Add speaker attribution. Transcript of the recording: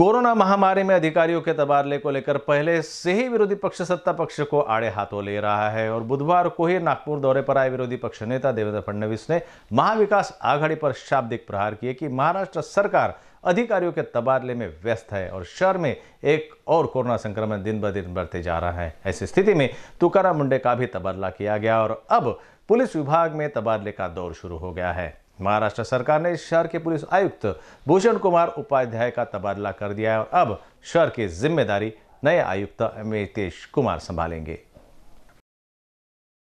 Speaker 1: corona महामारी में अधिकारियों के तबादले को लेकर पहले से ही विरोधी पक्ष सत्ता पक्ष को आड़े हाथों ले रहा है और बुधवार को ही नागपुर दौरे पर आए विरोधी पक्ष नेता देवेंद्र फडणवीस ने महाविकास आघाड़ी पर शाब्दिक प्रहार किए कि महाराष्ट्र सरकार अधिकारियों के तबादले में व्यस्त है और शहर में एक और कोरोना संक्रमण दिन ब दिन बढ़ते जा रहा है ऐसी स्थिति में तुकाराम मुंडे का भी तबादला किया गया और अब पुलिस विभाग में तबादले का दौर शुरू हो गया है महाराष्ट्र सरकार ने शहर के पुलिस आयुक्त भूषण कुमार उपाध्याय का तबादला कर दिया है और अब शहर की जिम्मेदारी नए आयुक्त अमितेश कुमार संभालेंगे